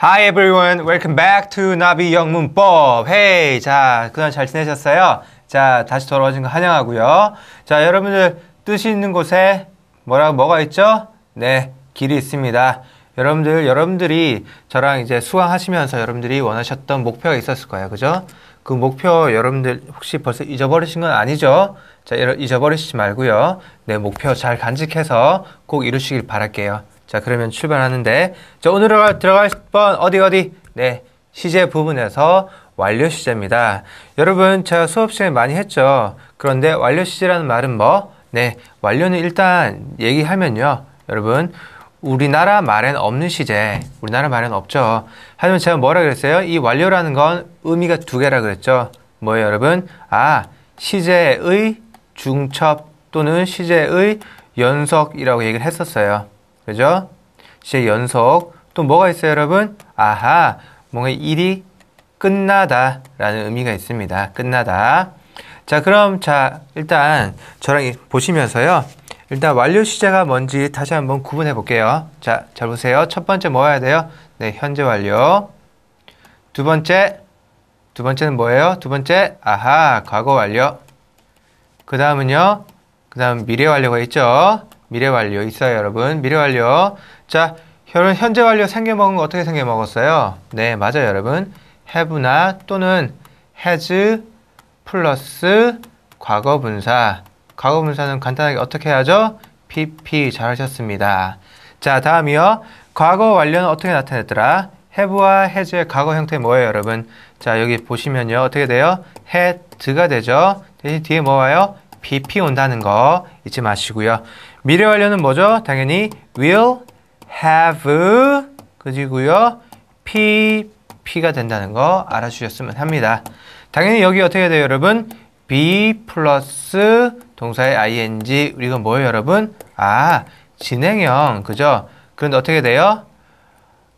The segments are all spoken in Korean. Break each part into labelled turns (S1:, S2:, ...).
S1: Hi everyone, welcome back to 나비 영문법. Hey, 자, 그날 잘 지내셨어요? 자, 다시 돌아오신 거 환영하고요. 자, 여러분들 뜻이 있는 곳에 뭐라 고 뭐가 있죠? 네, 길이 있습니다. 여러분들, 여러분들이 저랑 이제 수강하시면서 여러분들이 원하셨던 목표가 있었을 거예요, 그죠? 그 목표 여러분들 혹시 벌써 잊어버리신 건 아니죠? 자, 잊어버리시지 말고요. 네, 목표 잘 간직해서 꼭 이루시길 바랄게요. 자, 그러면 출발하는데, 자, 오늘 들어갈 번, 어디, 어디? 네, 시제 부분에서 완료 시제입니다. 여러분, 제가 수업 시간에 많이 했죠? 그런데 완료 시제라는 말은 뭐? 네, 완료는 일단 얘기하면요. 여러분, 우리나라 말엔 없는 시제, 우리나라 말엔 없죠. 하지만 제가 뭐라 그랬어요? 이 완료라는 건 의미가 두 개라 그랬죠. 뭐예요, 여러분? 아, 시제의 중첩 또는 시제의 연속이라고 얘기를 했었어요. 그죠? 시의 연속. 또 뭐가 있어요, 여러분? 아하, 뭔가 일이 끝나다 라는 의미가 있습니다. 끝나다. 자, 그럼 자, 일단 저랑 보시면서요. 일단 완료 시제가 뭔지 다시 한번 구분해 볼게요. 자, 잘 보세요. 첫 번째 뭐해야 돼요? 네, 현재 완료. 두 번째, 두 번째는 뭐예요? 두 번째, 아하, 과거 완료. 그 다음은요, 그 다음 미래 완료가 있죠. 미래 완료 있어요, 여러분. 미래 완료. 자, 여러분 현재 완료 생겨 먹은 거 어떻게 생겨 먹었어요? 네, 맞아요, 여러분. have나 또는 has 플러스 과거 분사. 과거 분사는 간단하게 어떻게 해야죠? PP 잘하셨습니다. 자, 다음이요. 과거 완료는 어떻게 나타냈더라? have와 has의 과거 형태 뭐예요, 여러분? 자, 여기 보시면요. 어떻게 돼요? had가 되죠. 대신 뒤에 뭐 와요? pp 온다는 거 잊지 마시고요. 미래 완료는 뭐죠? 당연히 will have 그지고요. pp가 된다는 거 알아주셨으면 합니다. 당연히 여기 어떻게 돼요, 여러분? be 플러스 동사의 ing 우리가 뭐예요, 여러분? 아, 진행형 그죠? 그런데 어떻게 돼요?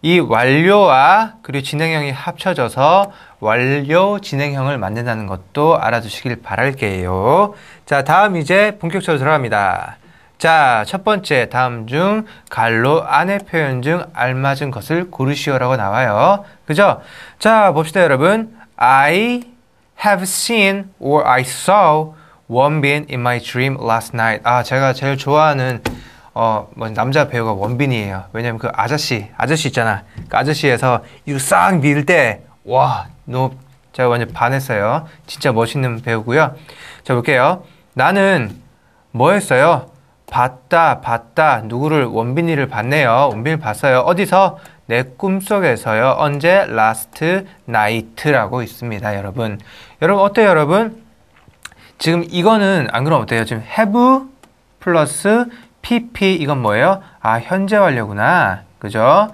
S1: 이 완료와 그리고 진행형이 합쳐져서 완료 진행형을 만든다는 것도 알아두시길 바랄게요. 자, 다음 이제 본격적으로 들어갑니다. 자, 첫 번째 다음 중 갈로 안의 표현 중 알맞은 것을 고르시오라고 나와요. 그죠? 자, 봅시다 여러분. I have seen or I saw 원빈 in my dream last night. 아, 제가 제일 좋아하는 어, 뭐 남자 배우가 원빈이에요. 왜냐면 그 아저씨, 아저씨 있잖아. 그 아저씨에서 이거 싹밀 때, 와, 너, 제가 완전 반했어요. 진짜 멋있는 배우고요. 자, 볼게요. 나는 뭐 했어요? 봤다, 봤다. 누구를? 원빈이를 봤네요. 원빈이를 봤어요. 어디서? 내 꿈속에서요. 언제? last night라고 있습니다, 여러분. 여러분, 어때요, 여러분? 지금 이거는 안 그럼 어때요? 지금 have 플러스 pp 이건 뭐예요? 아, 현재 완료구나. 그죠?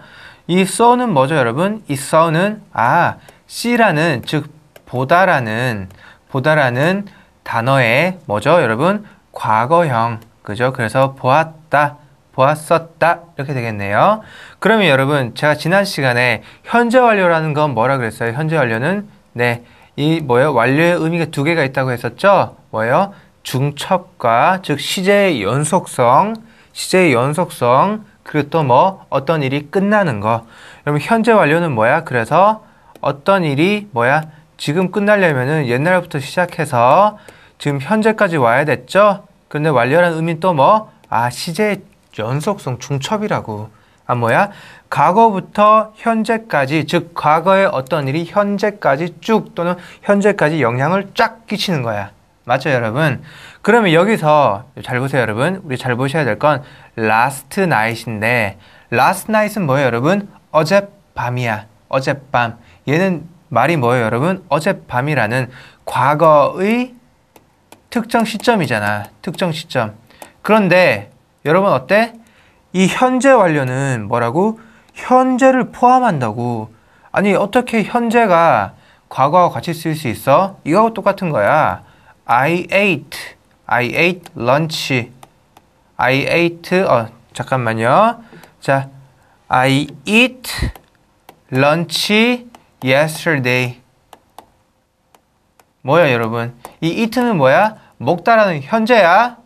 S1: 이 so는 뭐죠, 여러분? 이 so는 아, c라는 즉 보다라는 보다라는 단어의 뭐죠, 여러분? 과거형 그죠? 그래서 보았다, 보았었다 이렇게 되겠네요. 그러면 여러분 제가 지난 시간에 현재 완료라는 건 뭐라 그랬어요? 현재 완료는 네, 이 뭐예요? 완료의 의미가 두 개가 있다고 했었죠? 뭐예요? 중첩과 즉 시제의 연속성, 시제의 연속성 그리고 또 뭐 어떤 일이 끝나는 거. 여러분 현재 완료는 뭐야? 그래서 어떤 일이 뭐야? 지금 끝나려면은 옛날부터 시작해서 지금 현재까지 와야 됐죠? 근데 완료라는 의미는 또 뭐? 아, 시제의 연속성, 중첩이라고. 아, 뭐야? 과거부터 현재까지, 즉, 과거의 어떤 일이 현재까지 쭉 또는 현재까지 영향을 쫙 끼치는 거야. 맞죠, 여러분? 그러면 여기서 잘 보세요, 여러분. 우리 잘 보셔야 될 건 last night인데, last night은 뭐예요, 여러분? 어젯밤이야. 어젯밤. 얘는 말이 뭐예요, 여러분? 어젯밤이라는 과거의 특정 시점이잖아. 특정 시점. 그런데 여러분 어때? 이 현재 완료는 뭐라고? 현재를 포함한다고. 아니 어떻게 현재가 과거와 같이 쓸 수 있어? 이거하고 똑같은 거야. I ate. I ate lunch. I ate. 어 잠깐만요. 자, I eat lunch yesterday. 뭐야 여러분? 이 이트는 뭐야? 먹다라는 현재야.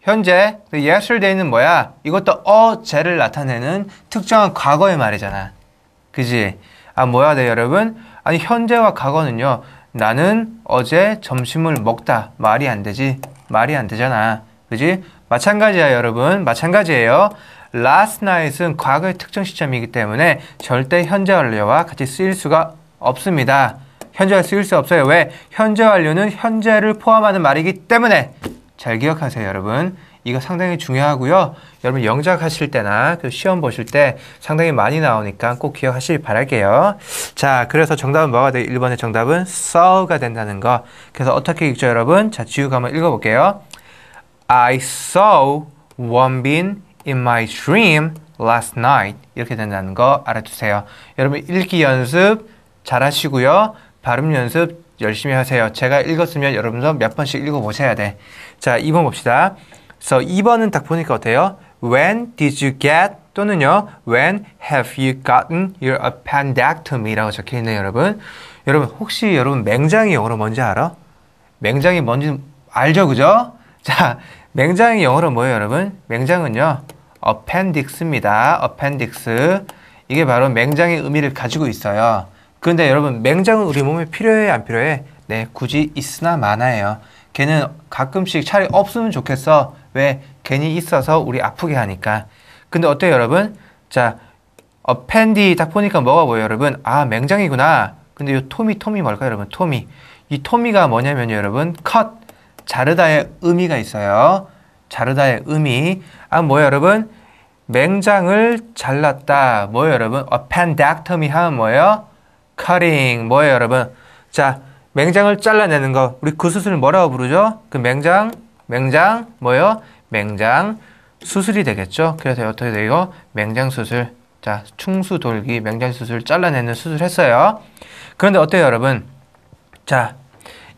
S1: 현재. yesterday는 그 뭐야? 이것도 어제를 나타내는 특정한 과거의 말이잖아. 그지? 아 뭐야 네, 여러분? 아니 현재와 과거는요. 나는 어제 점심을 먹다. 말이 안 되지. 말이 안 되잖아. 그지? 마찬가지야 여러분. 마찬가지예요. last night은 과거의 특정 시점이기 때문에 절대 현재 완료와 같이 쓰일 수가 없습니다. 현재와 쓰일 수 없어요. 왜? 현재 완료는 현재를 포함하는 말이기 때문에 잘 기억하세요, 여러분. 이거 상당히 중요하고요. 여러분 영작 하실 때나 그 시험 보실 때 상당히 많이 나오니까 꼭 기억하시길 바랄게요. 자, 그래서 정답은 뭐가 돼? 1번의 정답은 saw가 된다는 거. 그래서 어떻게 읽죠, 여러분? 자, 지우가 한번 읽어볼게요. I saw one bean in my dream last night. 이렇게 된다는 거 알아두세요. 여러분 읽기 연습 잘 하시고요. 발음 연습 열심히 하세요. 제가 읽었으면 여러분도 몇 번씩 읽어보셔야 돼. 자, 2번 봅시다. 그래서 so 2번은 딱 보니까 어때요? When did you get 또는요 When have you gotten your appendectomy라고 적혀있네요 여러분 여러분 혹시 여러분 맹장이 영어로 뭔지 알아? 맹장이 뭔지 알죠 그죠? 자 맹장이 영어로 뭐예요 여러분? 맹장은요 appendix입니다 appendix 이게 바로 맹장의 의미를 가지고 있어요 그런데 여러분 맹장은 우리 몸에 필요해 안 필요해? 네 굳이 있으나 마나예요. 걔는 가끔씩 차라리 없으면 좋겠어. 왜? 괜히 있어서 우리 아프게 하니까. 근데 어때요 여러분? 자 어펜디 딱 보니까 뭐가 보여요 여러분? 아 맹장이구나. 근데 요 토미 토미 뭘까요 여러분? 토미. 이 토미가 뭐냐면요 여러분 컷 자르다의 의미가 있어요. 자르다의 의미. 아, 뭐예요, 여러분? 맹장을 잘랐다. 뭐예요, 여러분? 어 p p e n d e c 하면 뭐예요? cutting 뭐예요 여러분? 자 맹장을 잘라내는 거 우리 그 수술을 뭐라고 부르죠? 그 맹장 맹장 뭐예요? 맹장 수술이 되겠죠? 그래서 어떻게 돼요? 맹장 수술 자 충수 돌기 맹장 수술 잘라내는 수술 했어요. 그런데 어때요 여러분? 자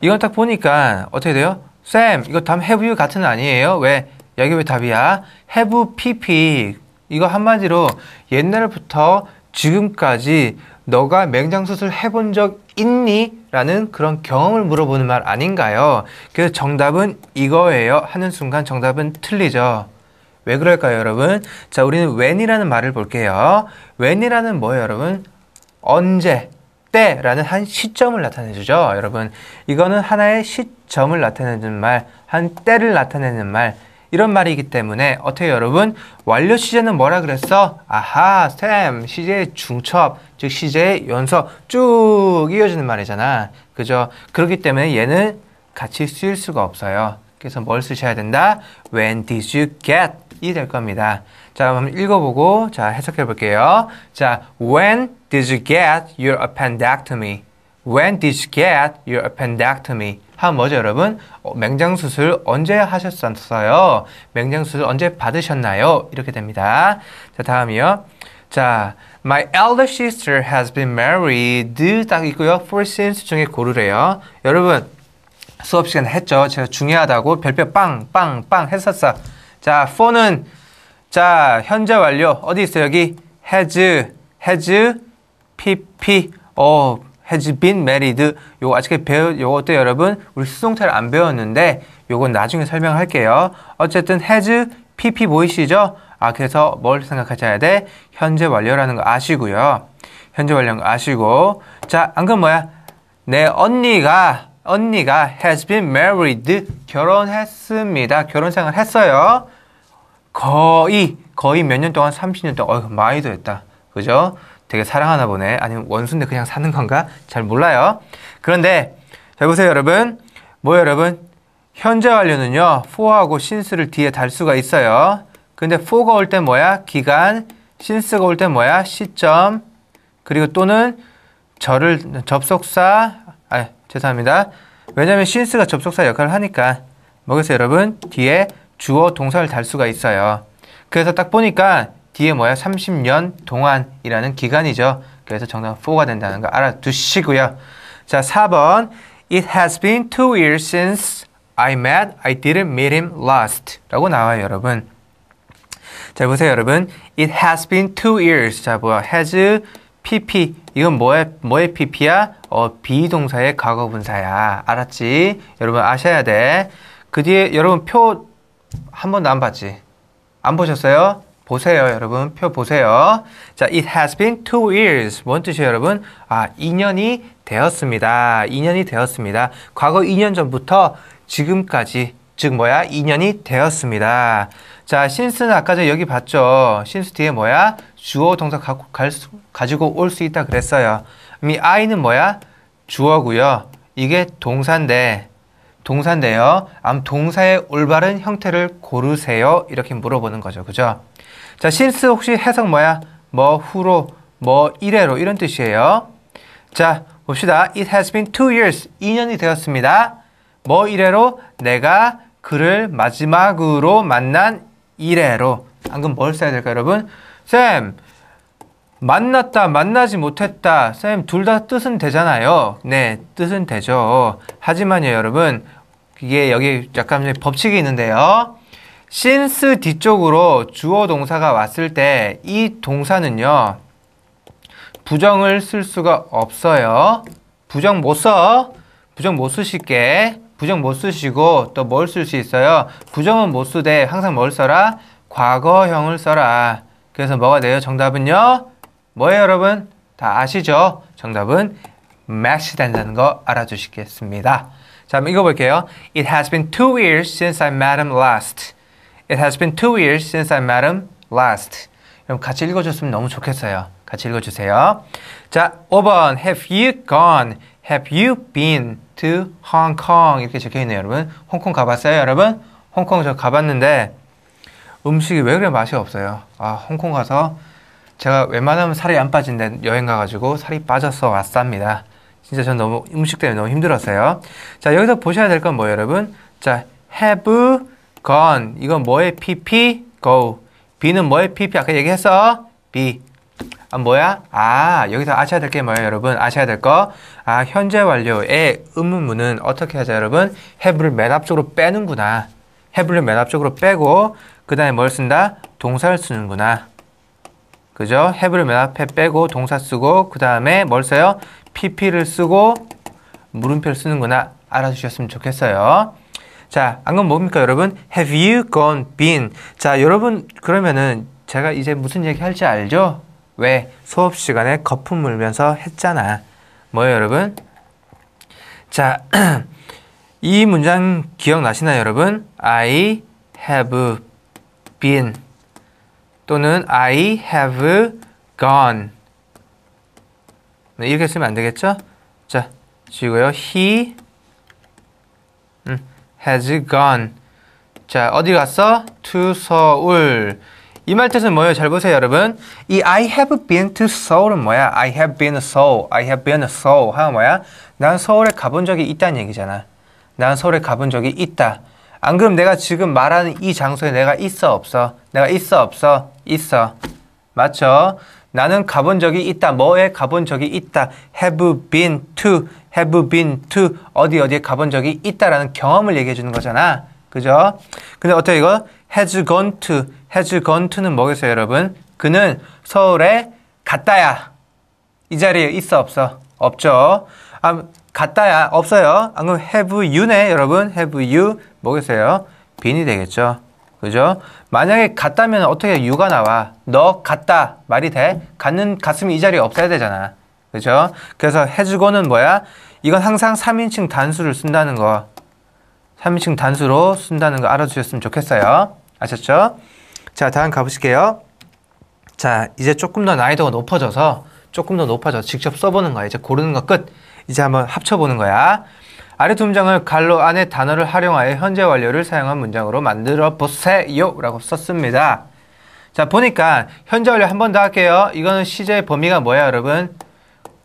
S1: 이건 딱 보니까 어떻게 돼요? 쌤 이거 답 have you 같은 아니에요? 왜 여기 왜 답이야? have pp 이거 한마디로 옛날부터 지금까지 너가 맹장수술 해본 적 있니? 라는 그런 경험을 물어보는 말 아닌가요? 그래서 정답은 이거예요. 하는 순간 정답은 틀리죠. 왜 그럴까요, 여러분? 자, 우리는 when이라는 말을 볼게요. when이라는 뭐예요, 여러분? 언제, 때라는 한 시점을 나타내주죠, 여러분. 이거는 하나의 시점을 나타내는 말, 한 때를 나타내는 말, 이런 말이기 때문에 어떻게 여러분 완료 시제는 뭐라 그랬어? 아하 쌤 시제의 중첩 즉 시제의 연속 쭉 이어지는 말이잖아 그죠? 그렇기 때문에 얘는 같이 쓰일 수가 없어요 그래서 뭘 쓰셔야 된다? When did you get? 이 될 겁니다 자 한번 읽어보고 자 해석해 볼게요 자 When did you get your appendectomy? When did you get your appendectomy? 하면 뭐죠, 여러분? 어, 맹장 수술 언제 하셨었어요? 맹장 수술 언제 받으셨나요? 이렇게 됩니다. 자, 다음이요. 자, my elder sister has been married 딱 있고요. for since 중에 고르래요. 여러분 수업 시간 했죠. 제가 중요하다고 별표 빵빵빵 했었어. 자, for는 자 현재 완료 어디 있어 여기 has has pp 어 has been married. 요거 아직 배우, 요거 때 여러분, 우리 수동태를 안 배웠는데, 요건 나중에 설명할게요. 어쨌든 has, pp 보이시죠? 아, 그래서 뭘 생각하셔야 돼? 현재 완료라는 거 아시고요. 현재 완료는거 아시고. 자, 방금 뭐야? 내 언니가, 언니가 has been married. 결혼했습니다. 결혼 생활 했어요. 거의, 거의 몇 년 동안 30년 동안, 어휴, 많이도 했다. 그죠? 되게 사랑하나 보네. 아니면 원수인데 그냥 사는 건가? 잘 몰라요. 그런데 잘 보세요, 여러분. 뭐 여러분? 현재 완료는요. for하고 since를 뒤에 달 수가 있어요. 근데 for가 올 때 뭐야? 기간. since가 올 때 뭐야? 시점. 그리고 또는 저를 접속사. 아, 죄송합니다. 왜냐면 하 since가 접속사 역할을 하니까 뭐겠어요, 여러분? 뒤에 주어 동사를 달 수가 있어요. 그래서 딱 보니까 뒤에 뭐야 30년 동안이라는 기간이죠. 그래서 정답 4가 된다는 거 알아두시고요. 자, 4번 It has been two years since I met, I didn't meet him last 라고 나와요, 여러분. 자, 보세요, 여러분. It has been two years. 자, 뭐야, has, pp. 이건 뭐의, 뭐의 pp야? 어, 비동사의 과거 분사야. 알았지? 여러분 아셔야 돼. 그 뒤에 여러분 표 한 번도 안 봤지? 안 보셨어요? 보세요, 여러분. 표 보세요. 자, it has been two years. 뭔 뜻이에요, 여러분? 아, 2년이 되었습니다. 2년이 되었습니다. 과거 2년 전부터 지금까지 즉 뭐야? 2년이 되었습니다. 자, 신스는 아까 전에 여기 봤죠? 신스 뒤에 뭐야? 주어 동사 가, 갈 수, 가지고 올 수 있다 그랬어요. 미 I는 뭐야? 주어고요. 이게 동사인데 동사인데요. 암 동사의 올바른 형태를 고르세요. 이렇게 물어보는 거죠. 그죠? 자, 신스 혹시 해석 뭐야? 뭐 후로, 뭐 이래로 이런 뜻이에요. 자, 봅시다. It has been two years. 2년이 되었습니다. 뭐 이래로 내가 그를 마지막으로 만난 이래로. 방금 뭘 써야 될까요, 여러분? 쌤, 만났다, 만나지 못했다. 쌤, 둘 다 뜻은 되잖아요. 네, 뜻은 되죠. 하지만요, 여러분. 이게 여기 약간 법칙이 있는데요. since 뒤쪽으로 주어 동사가 왔을 때 이 동사는요. 부정을 쓸 수가 없어요. 부정 못 써. 부정 못 쓰실게. 부정 못 쓰시고 또 뭘 쓸 수 있어요? 부정은 못 쓰되 항상 뭘 써라? 과거형을 써라. 그래서 뭐가 돼요? 정답은요? 뭐예요 여러분? 다 아시죠? 정답은 m a t h 된다는 거 알아주시겠습니다. 자, 한번 읽어볼게요. It has been two years since I met him last. It has been two years since I met him last. 여러 같이 읽어줬으면 너무 좋겠어요. 같이 읽어주세요. 자, 5번 Have you gone? Have you been to Hong Kong? 이렇게 적혀있네요, 여러분. 홍콩 가봤어요, 여러분? 홍콩 저 가봤는데 음식이 왜 그래 맛이 없어요. 아, 홍콩 가서 제가 웬만하면 살이 안 빠진데 여행 가가지고 살이 빠져서 왔답니다. 진짜 전 너무 음식 때문에 너무 힘들었어요. 자, 여기서 보셔야 될 건 뭐예요, 여러분? 자, have g 이건 뭐의 pp? go. b는 뭐의 pp? 아까 얘기했어. b. 아, 뭐야? 아, 여기서 아셔야 될 게 뭐예요, 여러분? 아셔야 될 거. 아, 현재 완료의 의문문은 어떻게 하자, 여러분? h a 를맨 앞쪽으로 빼는구나. h a 를맨 앞쪽으로 빼고, 그 다음에 뭘 쓴다? 동사를 쓰는구나. 그죠? h a 를맨 앞에 빼고, 동사 쓰고, 그 다음에 뭘 써요? pp를 쓰고, 물음표를 쓰는구나. 알아주셨으면 좋겠어요. 자, 안건 뭡니까, 여러분? Have you gone been? 자, 여러분, 그러면은 제가 이제 무슨 얘기 할지 알죠? 왜? 수업 시간에 거품 물면서 했잖아. 뭐예요, 여러분? 자, 이 문장 기억나시나요, 여러분? I have been 또는 I have gone 네, 이렇게 쓰면 안 되겠죠? 자, 지고요. He has gone. 자, 어디 갔어? to 서울. 이 말 뜻은 뭐예요? 잘 보세요, 여러분. 이 I have been to Seoul은 뭐야? I have been Seoul. I have been Seoul 하면 뭐야? 난 서울에 가본 적이 있다는 얘기잖아. 난 서울에 가본 적이 있다. 안 그럼 내가 지금 말하는 이 장소에 내가 있어 없어? 내가 있어 없어? 있어. 맞죠? 나는 가본 적이 있다. 뭐에 가본 적이 있다. have been to have been to 어디 어디에 가본 적이 있다라는 경험을 얘기해 주는 거잖아. 그죠? 근데 어떻게 이거? has gone to, has gone to는 뭐겠어요, 여러분? 그는 서울에 갔다야. 이 자리에 있어 없어? 없죠. 아, 갔다야 없어요. 안 그럼 have you네, 여러분. have you 뭐겠어요? 빈이 되겠죠. 그죠? 만약에 갔다면 어떻게 유가 나와? 너 갔다 말이 돼? 갔는 갔으면 이 자리에 없어야 되잖아. 그죠? 그래서 해주고는 뭐야? 이건 항상 3인칭 단수를 쓴다는 거 3인칭 단수로 쓴다는 거 알아주셨으면 좋겠어요 아셨죠? 자 다음 가보실게요 자 이제 조금 더 난이도가 높아져서 조금 더 높아져 직접 써보는 거야 이제 고르는 거끝 이제 한번 합쳐보는 거야 아래 두 문장을 갈로 안에 단어를 활용하여 현재 완료를 사용한 문장으로 만들어 보세요 라고 썼습니다 자 보니까 현재 완료 한 번 더 할게요 이거는 시제의 범위가 뭐야 여러분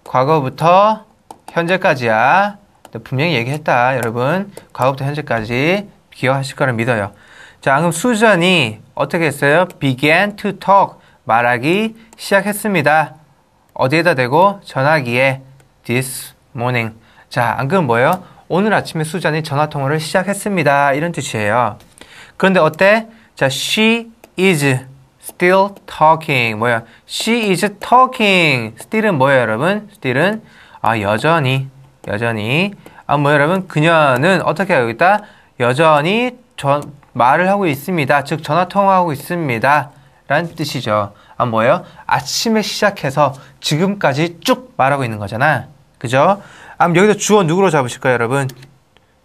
S1: 과거부터 현재까지야. 분명히 얘기했다. 여러분. 과거부터 현재까지 기억하실 거를 믿어요. 자, 그럼 수전이 어떻게 했어요? began to talk. 말하기 시작했습니다. 어디에다 대고? 전화기에 this morning. 자, 안 그럼 뭐예요? 오늘 아침에 수잔이 전화 통화를 시작했습니다. 이런 뜻이에요. 그런데 어때? 자, she is still talking. 뭐야? She is talking. still은 뭐예요, 여러분? still은 아, 여전히, 여전히. 아, 뭐 여러분, 그녀는 어떻게 해요? 여기다 여전히 전, 말을 하고 있습니다. 즉, 전화 통화하고 있습니다. 라는 뜻이죠. 아, 뭐예요? 아침에 시작해서 지금까지 쭉 말하고 있는 거잖아. 그죠? 아, 여기서 주어 누구로 잡으실까요, 여러분?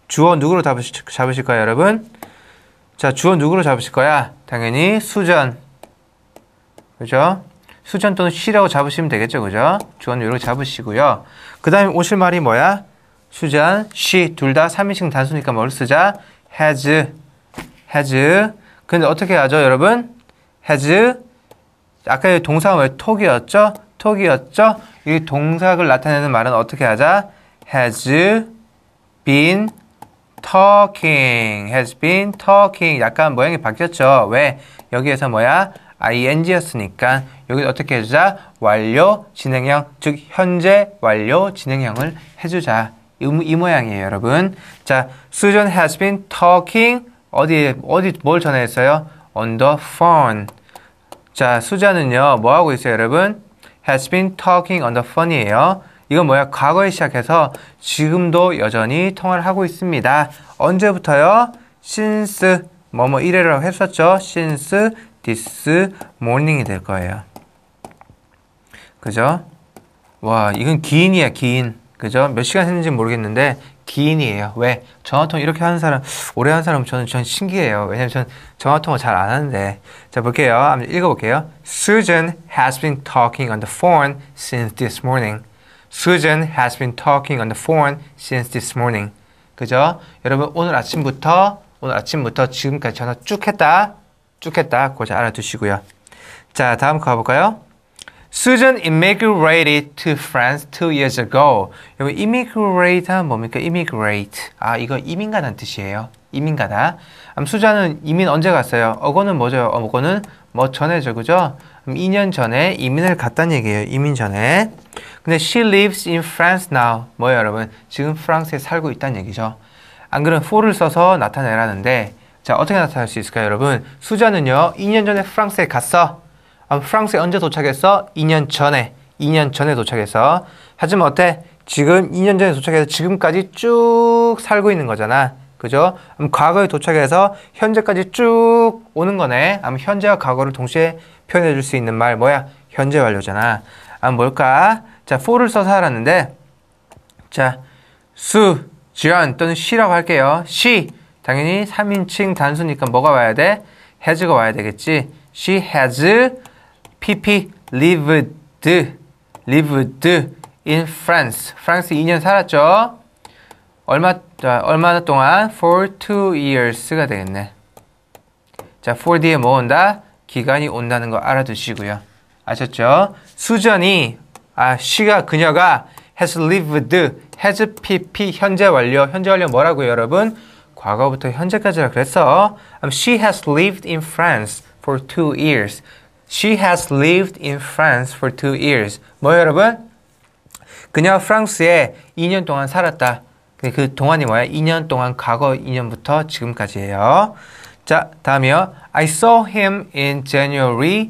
S1: 주어 누구로 잡으실, 잡으실까요, 여러분? 자, 주어 누구로 잡으실 거야? 당연히 수전. 그죠? 수전 또는 시라고 잡으시면 되겠죠, 그죠? 주어는 이렇게 잡으시고요. 그 다음에 오실 말이 뭐야? 수잔, s 둘다 3인칭 단수니까 뭘 쓰자? has, has 근데 어떻게 하죠 여러분? has 아까 동사가 왜 톡이었죠? 톡이었죠? 이 동사를 나타내는 말은 어떻게 하자? has been talking has been talking 약간 모양이 바뀌었죠 왜? 여기에서 뭐야? ing였으니까 여기 어떻게 해주자? 완료 진행형, 즉 현재 완료 진행형을 해주자. 이, 이 모양이에요, 여러분. 자, Susan has been talking 어디 어디 뭘 전화했어요? On the phone. 자, 수자는요 뭐 하고 있어요, 여러분? Has been talking on the phone이에요. 이건 뭐야? 과거에 시작해서 지금도 여전히 통화를 하고 있습니다. 언제부터요? Since 뭐뭐 이래라고 했었죠. Since this morning이 될 거예요. 그죠? 와, 이건 기인이야, 기인. 그죠? 몇 시간 했는지 모르겠는데, 기인이에요. 왜? 전화통 이렇게 하는 사람, 오래 하는 사람 저는, 전 신기해요. 왜냐면 전 전화통화 잘안 하는데. 자, 볼게요. 한번 읽어볼게요. Susan has been talking on the phone since this morning. Susan has been talking on the phone since this morning. 그죠? 여러분, 오늘 아침부터, 오늘 아침부터 지금까지 전화 쭉 했다. 쭉 했다. 그거 잘 알아두시고요. 자, 다음 가볼까요? Susan immigrated to France two years ago. 여기 immigrate 하면 뭡니까? immigrate. 아, 이거 이민 가는 뜻이에요. 이민 가다. 음, 수잔은 이민 언제 갔어요? 어거는 뭐죠? 어거는 뭐 전에죠, 그죠? 2년 전에 이민을 갔다는 얘기예요. 이민 전에. 근데 she lives in France now. 뭐예요, 여러분? 지금 프랑스에 살고 있다는 얘기죠. 안 그러면 for를 써서 나타내라는데 자, 어떻게 나타낼 수 있을까요, 여러분? 수잔은요, 2년 전에 프랑스에 갔어. 아, 프랑스에 언제 도착했어? 2년 전에. 2년 전에 도착해서. 하지만 어때? 지금 2년 전에 도착해서 지금까지 쭉 살고 있는 거잖아. 그죠? 과거에 도착해서 현재까지 쭉 오는 거네. 아 현재와 과거를 동시에 표현해 줄 수 있는 말 뭐야? 현재 완료잖아. 아 뭘까? 자, for를 써서 알았는데 자, 수, 지연 또는 시라고 할게요. 시 당연히 3인칭 단수니까 뭐가 와야 돼? has가 와야 되겠지. She has PP lived, lived in France. 프랑스 2년 살았죠. 얼마, 얼마나 동안? for two years가 되겠네. 자, for 뒤에 뭐 온다? 기간이 온다는 거 알아두시고요. 아셨죠? 수전이, 아, she가, 그녀가 has lived, has pp, 현재 완료. 현재 완료 뭐라고요, 여러분? 과거부터 현재까지라 그랬어. Um, she has lived in France for two years. She has lived in France for two years. 뭐 여러분? 그녀 프랑스에 2년 동안 살았다. 그 동안이 뭐야? 2년 동안 과거 2년부터 지금까지예요. 자, 다음이요. I saw him in January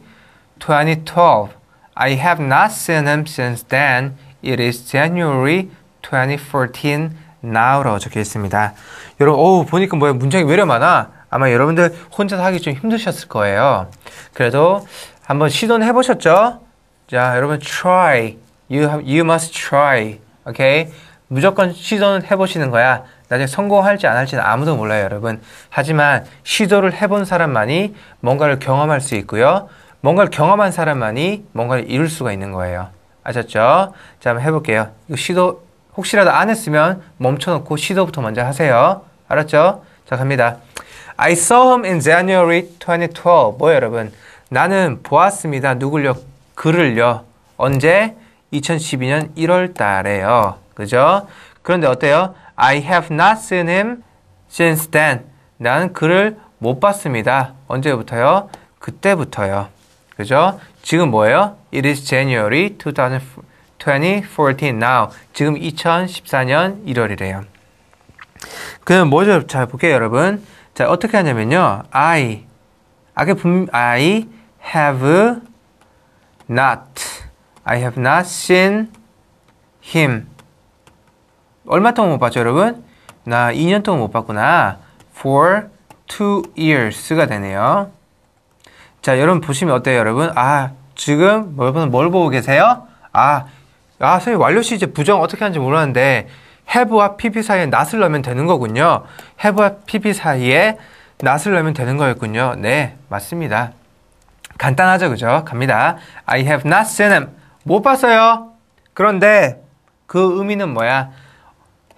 S1: 2012. I have not seen him since then. It is January 2014 now로 적혀 있습니다. 여러분, 오 보니까 뭐야? 문장이 왜 이렇게 많아? 아마 여러분들 혼자서 하기 좀 힘드셨을 거예요. 그래도 한번 시도는 해보셨죠? 자, 여러분 try. You, have, you must try. Okay? 무조건 시도는 해보시는 거야. 나중에 성공할지 안 할지는 아무도 몰라요, 여러분. 하지만 시도를 해본 사람만이 뭔가를 경험할 수 있고요. 뭔가를 경험한 사람만이 뭔가를 이룰 수가 있는 거예요. 아셨죠? 자, 한번 해볼게요. 이거 시도, 혹시라도 안 했으면 멈춰놓고 시도부터 먼저 하세요. 알았죠? 자, 갑니다. I saw him in January 2012. 뭐 여러분? 나는 보았습니다. 누굴요? 그를요. 언제? 2012년 1월 달에요. 그죠? 그런데 어때요? I have not seen him since then. 나는 그를 못 봤습니다. 언제부터요? 그때부터요. 그죠? 지금 뭐예요? It is January 2014 now. 지금 2014년 1월이래요. 그럼 뭐죠? 잘 볼게요, 여러분. 자, 어떻게 하냐면요. I, 아게 분, I have not, I have not seen him. 얼마 동안 못 봤죠, 여러분? 나 2년 동안 못 봤구나. For two years가 되네요. 자, 여러분 보시면 어때요, 여러분? 아, 지금 여러분 뭘 보고 계세요? 아, 아, 선생님 완료시 이제 부정 어떻게 하는지 모르는데 해부와 pp 사이에 낫을 넣으면 되는 거군요. 해부와 pp 사이에 낫을 넣으면 되는 거였군요. 네, 맞습니다. 간단하죠, 그죠? 갑니다. I have not seen him. 못 봤어요. 그런데 그 의미는 뭐야?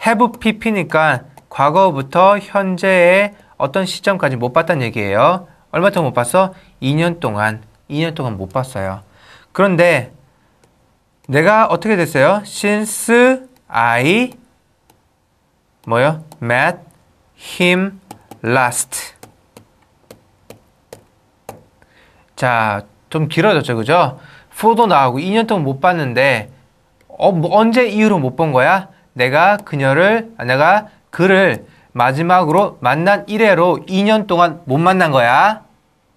S1: have pp니까 과거부터 현재의 어떤 시점까지 못 봤단 얘기예요. 얼마 동안 못 봤어? 2년 동안. 2년 동안 못 봤어요. 그런데 내가 어떻게 됐어요? since I 뭐요? met him last. 자, 좀 길어졌죠, 그죠? for도 나오고 2년 동안 못 봤는데 어, 뭐 언제 이후로 못 본 거야? 내가 그녀를, 아, 내가 그를 마지막으로 만난 이래로 2년 동안 못 만난 거야.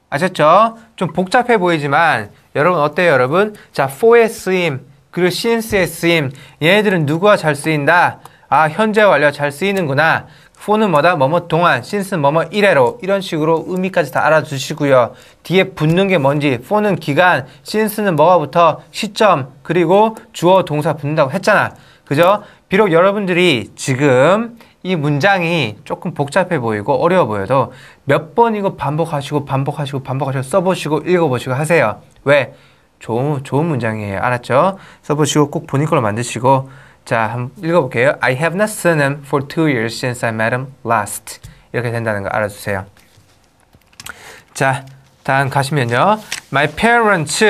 S1: 아셨죠? 좀 복잡해 보이지만 여러분 어때요, 여러분? 자, for의 쓰임, 그리고 since의 쓰임, 얘네들은 누구와 잘 쓰인다? 아 현재 완료 잘 쓰이는구나 포는 뭐다 뭐뭐 동안 신스 뭐뭐 이래로 이런 식으로 의미까지 다 알아주시고요 뒤에 붙는 게 뭔지 포는 기간 신스는 뭐가부터 시점 그리고 주어 동사 붙는다고 했잖아 그죠 비록 여러분들이 지금 이 문장이 조금 복잡해 보이고 어려워 보여도 몇 번 이거 반복하시고 반복하시고 반복하시고 써보시고 읽어보시고 하세요 왜 좋은 좋은 문장이에요 알았죠 써보시고 꼭 본인 걸로 만드시고 자, 한번 읽어볼게요. I have not seen him for two years since I met him last. 이렇게 된다는 거 알아주세요. 자, 다음 가시면요. My parents,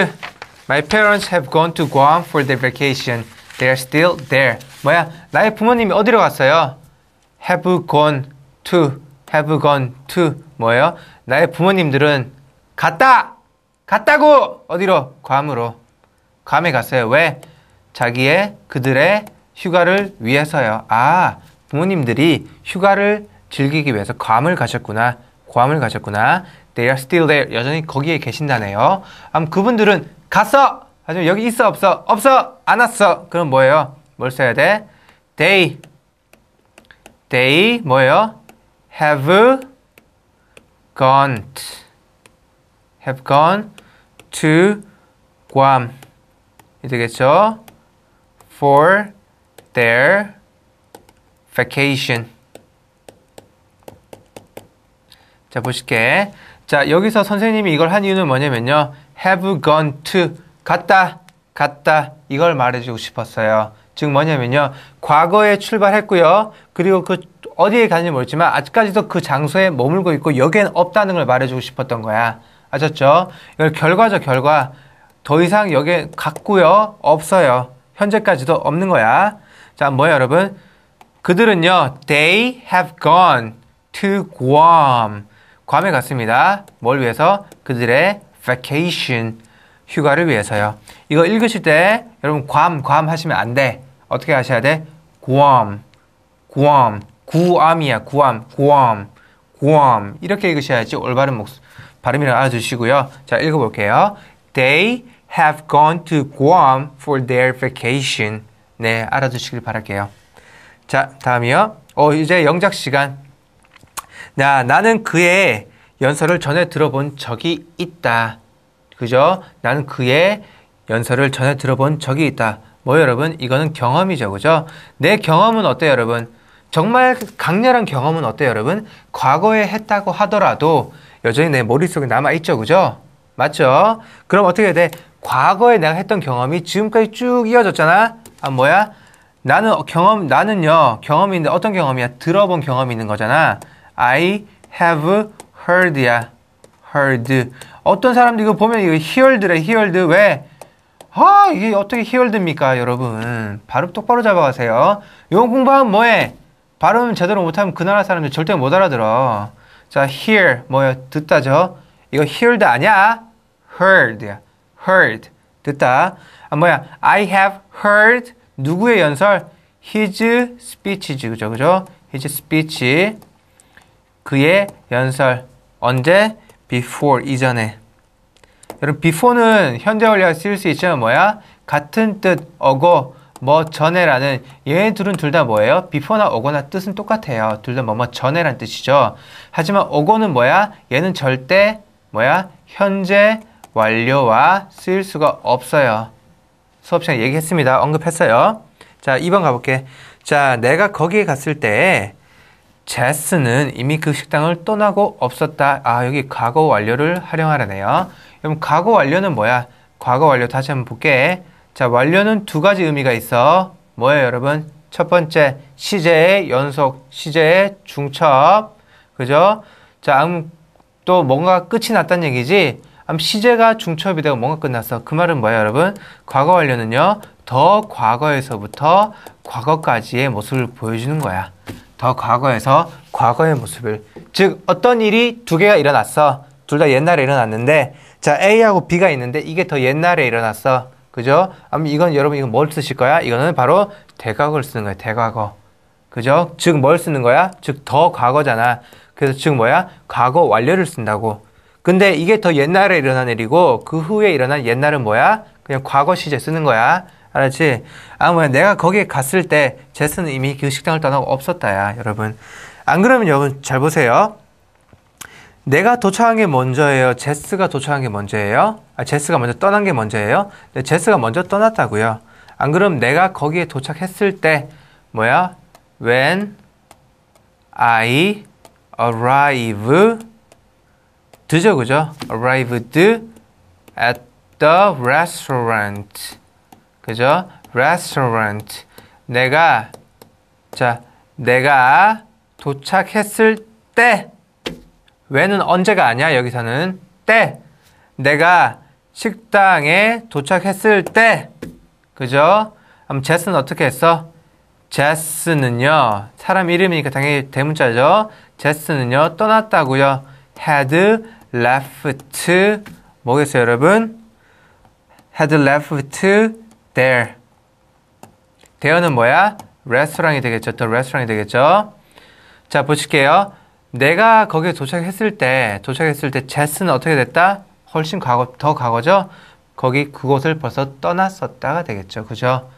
S1: my parents have gone to Guam for their vacation. They are still there. 뭐야? 나의 부모님이 어디로 갔어요? Have gone to, have gone to. 뭐예요? 나의 부모님들은 갔다! 갔다고! 어디로? 괌으로. 괌에 갔어요. 왜? 자기의 그들의 휴가를 위해서요. 아, 부모님들이 휴가를 즐기기 위해서 괌을 가셨구나. 괌을 가셨구나. They are still there. 여전히 거기에 계신다네요. 그럼 그분들은 갔어! 하지만 여기 있어, 없어? 없어! 안 왔어! 그럼 뭐예요? 뭘 써야 돼? They. They, 뭐예요? Have gone. Have gone to Guam. 되겠죠? For their vacation. 자, 보실게. 자, 여기서 선생님이 이걸 한 이유는 뭐냐면요. have gone to 갔다 갔다 이걸 말해주고 싶었어요. 즉 뭐냐면요. 과거에 출발했고요. 그리고 그 어디에 가는지 모르지만 아직까지도 그 장소에 머물고 있고 여기엔 없다는 걸 말해주고 싶었던 거야. 아셨죠? 이걸 결과죠, 결과. 더 이상 여기에 갔고요. 없어요. 현재까지도 없는 거야. 자, 뭐예요, 여러분? 그들은요, they have gone to Guam. 괌에 갔습니다. 뭘 위해서? 그들의 vacation, 휴가를 위해서요. 이거 읽으실 때, 여러분, 괌, 괌 하시면 안 돼. 어떻게 하셔야 돼? 구암, 구암, 구암이야, 구암, 구암, 구암. 이렇게 읽으셔야지 올바른 목소, 발음을 알아주시고요. 자, 읽어볼게요. They have gone to Guam for their vacation. 네, 알아두시길 바랄게요. 자, 다음이요. 어, 이제 영작 시간. 나, 나는 그의 연설을 전에 들어본 적이 있다. 그죠? 나는 그의 연설을 전에 들어본 적이 있다. 뭐 여러분? 이거는 경험이죠. 그죠? 내 경험은 어때요, 여러분? 정말 강렬한 경험은 어때요, 여러분? 과거에 했다고 하더라도 여전히 내 머릿속에 남아있죠. 그죠? 맞죠? 그럼 어떻게 해야 돼? 과거에 내가 했던 경험이 지금까지 쭉 이어졌잖아? 아 뭐야? 나는 경험 나는요 경험인데 어떤 경험이야? 들어본 경험이 있는 거잖아. I have heard야. heard. 어떤 사람도 이거 보면 이거 heard래 heard 왜? 아 이게 어떻게 heard입니까 여러분? 발음 똑바로 잡아가세요. 용 공부하면 뭐해? 발음 제대로 못하면 그 나라 사람들 절대 못 알아들어. 자 hear 뭐야 듣다죠? 이거 heard 아니야? heard야. heard 듣다. 아, 뭐야? I have heard 누구의 연설? His speech 그죠 그죠? His speech 그의 연설 언제? Before 이전에 여러분 before는 현재 완료가 쓰수 있지만 뭐야? 같은 뜻 어고 뭐 전에라는 얘네 둘은 둘 다 뭐예요? before나 어거나 뜻은 똑같아요. 둘 다 뭐 뭐 전에란 뜻이죠. 하지만 어거는 뭐야? 얘는 절대 뭐야? 현재 완료와 쓰 수가 없어요. 수업 시간에 얘기했습니다. 언급했어요. 자, 2번 가볼게. 자, 내가 거기에 갔을 때 제스는 이미 그 식당을 떠나고 없었다. 아, 여기 과거 완료를 활용하라네요. 그럼 과거 완료는 뭐야? 과거 완료 다시 한번 볼게. 자, 완료는 두 가지 의미가 있어. 뭐예요, 여러분? 첫 번째, 시제의 연속, 시제의 중첩. 그죠? 자, 음, 또 뭔가 끝이 났단 얘기지? 시제가 중첩이 되고 뭔가 끝났어. 그 말은 뭐야 여러분? 과거 완료는요. 더 과거에서부터 과거까지의 모습을 보여주는 거야. 더 과거에서 과거의 모습을. 즉 어떤 일이 두 개가 일어났어. 둘 다 옛날에 일어났는데 자 A하고 B가 있는데 이게 더 옛날에 일어났어. 그죠? 아면 이건 여러분 이건 뭘 쓰실 거야? 이거는 바로 대각을 쓰는 거야. 대과거. 그죠? 즉 뭘 쓰는 거야? 즉 더 과거잖아. 그래서 즉 뭐야? 과거 완료를 쓴다고. 근데 이게 더 옛날에 일어난 일이고 그 후에 일어난 옛날은 뭐야? 그냥 과거 시제 쓰는 거야. 알았지? 아무튼 내가 거기에 갔을 때 제스는 이미 그 식당을 떠나고 없었다야, 여러분. 안 그러면 여러분 잘 보세요. 내가 도착한 게 먼저예요? 제스가 도착한 게 먼저예요? 아, 제스가 먼저 떠난 게 먼저예요? 네, 제스가 먼저 떠났다고요. 안 그럼 내가 거기에 도착했을 때 뭐야? When I arrive 드죠, 그죠? arrived at the restaurant. 그죠? restaurant. 내가, 자, 내가 도착했을 때. 왜는 언제가 아니야, 여기서는. 때. 내가 식당에 도착했을 때. 그죠? 그럼 제스는 어떻게 했어? 제스는요, 사람 이름이니까 당연히 대문자죠. 제스는요, 떠났다고요. had left 뭐겠어요, 여러분? had left there. there는 뭐야? 레스토랑이 되겠죠. 또 레스토랑이 되겠죠. 자, 보실게요. 내가 거기에 도착했을 때, 도착했을 때 제스는 어떻게 됐다? 훨씬 과거, 더 과거죠? 거기 그곳을 벌써 떠났었다가 되겠죠. 그죠?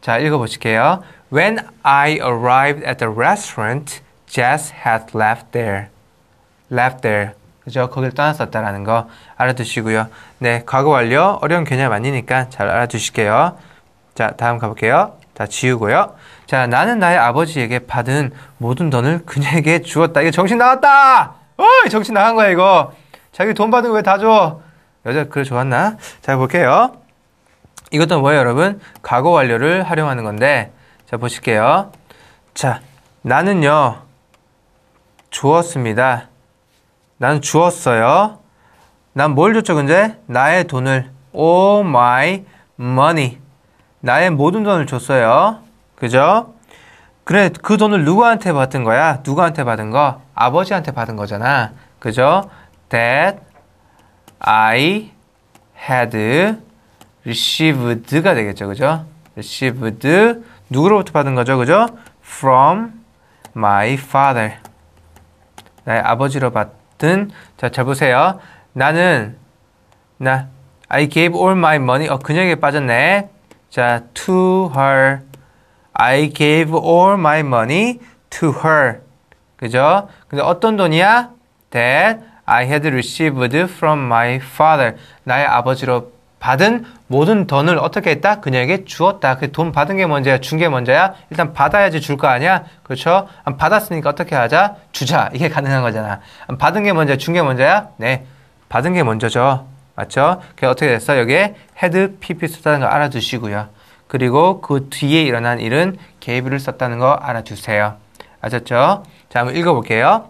S1: 자, 읽어보실게요. When I arrived at the restaurant, Jess had left there. left there. 그죠? 거길 떠났었다라는 거 알아두시고요. 네, 과거 완료. 어려운 개념 아니니까 잘 알아두실게요. 자, 다음 가볼게요. 자, 지우고요. 자, 나는 나의 아버지에게 받은 모든 돈을 그녀에게 주었다. 이거 정신 나갔다! 어이, 정신 나간 거야, 이거. 자기 돈 받은 거 왜 다 줘? 여자 그글 좋았나? 자, 볼게요. 이것도 뭐예요, 여러분? 과거 완료를 활용하는 건데. 자, 보실게요. 자, 나는요, 주었습니다. 난 주었어요. 난 뭘 줬죠, 근데? 나의 돈을. a oh l my money. 나의 모든 돈을 줬어요. 그죠? 그래, 그 돈을 누구한테 받은 거야? 누구한테 받은 거? 아버지한테 받은 거잖아. 그죠? That I had received가 되겠죠. 그죠? received. 누구로부터 받은 거죠? 그죠? From my father. 나의 아버지로 받, 같은 자잘 보세요. 나는 나 I gave all my money 어 그녀에게 빠졌네. 자 to her I gave all my money to her 그죠? 근데 어떤 돈이야? That I had received from my father 나의 아버지로 받은 모든 돈을 어떻게 했다? 그녀에게 주었다. 그 돈 받은 게 먼저야, 준 게 먼저야. 일단 받아야지 줄 거 아니야. 그렇죠? 받았으니까 어떻게 하자? 주자. 이게 가능한 거잖아. 받은 게 먼저야, 준 게 먼저야? 네. 받은 게 먼저죠. 맞죠? 그게 어떻게 됐어? 여기에 헤드 PP 썼다는 거 알아두시고요. 그리고 그 뒤에 일어난 일은 개입을 썼다는 거 알아두세요. 아셨죠? 자, 한번 읽어볼게요.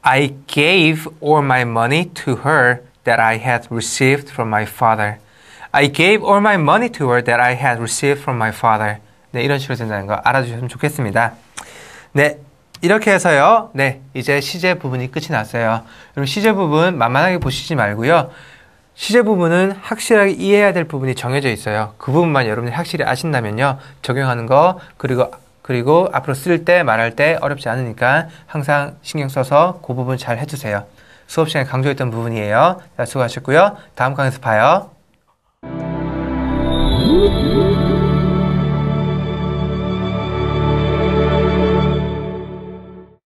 S1: I gave all my money to her that I had received from my father. I gave all my money to her that I had received from my father. 네, 이런 식으로 된다는 거 알아주셨으면 좋겠습니다. 네, 이렇게 해서요. 네, 이제 시제 부분이 끝이 났어요. 그럼 시제 부분 만만하게 보시지 말고요. 시제 부분은 확실하게 이해해야 될 부분이 정해져 있어요. 그 부분만 여러분이 확실히 아신다면요. 적용하는 거, 그리고, 그리고 앞으로 쓸 때, 말할 때 어렵지 않으니까 항상 신경 써서 그 부분 잘 해주세요. 수업 시간에 강조했던 부분이에요. 자, 수고하셨고요. 다음 강에서 의 봐요.